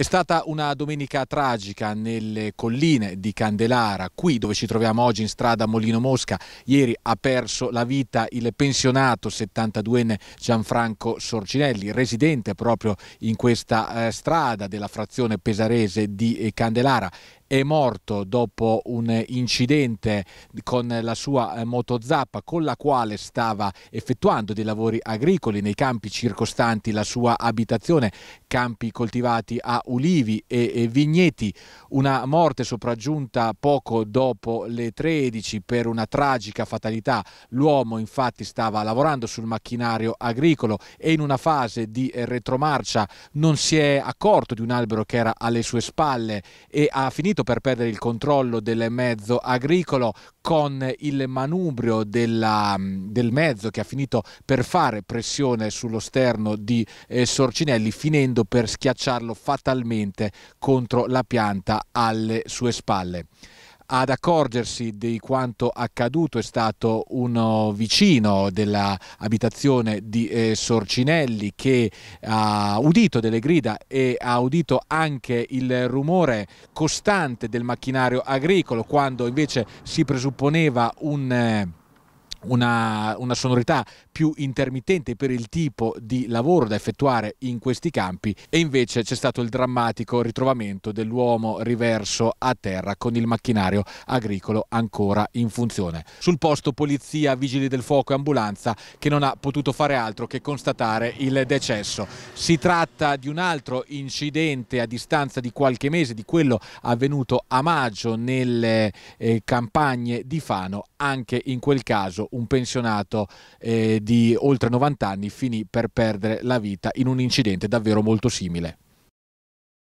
È stata una domenica tragica nelle colline di Candelara, qui dove ci troviamo oggi in strada Molino Mosca. Ieri ha perso la vita il pensionato 72enne Gianfranco Sorcinelli, residente proprio in questa eh, strada della frazione pesarese di eh, Candelara è morto dopo un incidente con la sua eh, moto zappa con la quale stava effettuando dei lavori agricoli nei campi circostanti la sua abitazione, campi coltivati a ulivi e vigneti. Una morte sopraggiunta poco dopo le 13 per una tragica fatalità. L'uomo infatti stava lavorando sul macchinario agricolo e in una fase di retromarcia non si è accorto di un albero che era alle sue spalle e ha finito intervento per perdere il controllo del mezzo agricolo con il manubrio della, mm, del mezzo che ha finito per fare pressione sullo sterno di eh, Sorcinelli finendo per schiacciarlo fatalmente contro la pianta alle sue spalle ad accorgersi di quanto accaduto è stato uno vicino dell'abitazione di eh, Sorcinelli che ha udito delle grida e ha udito anche il rumore costante del macchinario agricolo quando invece si presupponeva un... Eh, una, una, sonorità più intermittente per il tipo di lavoro da effettuare in questi campi e invece c'è stato il drammatico ritrovamento dell'uomo riverso a terra con il macchinario agricolo ancora in funzione. Sul posto polizia, vigili del fuoco e ambulanza che non ha potuto fare altro che constatare il decesso. Si tratta di un altro incidente a distanza di qualche mese di quello avvenuto a maggio nelle eh, campagne di Fano, anche in quel caso un pensionato eh, di oltre 90 anni finì per perdere la vita in un incidente davvero molto simile.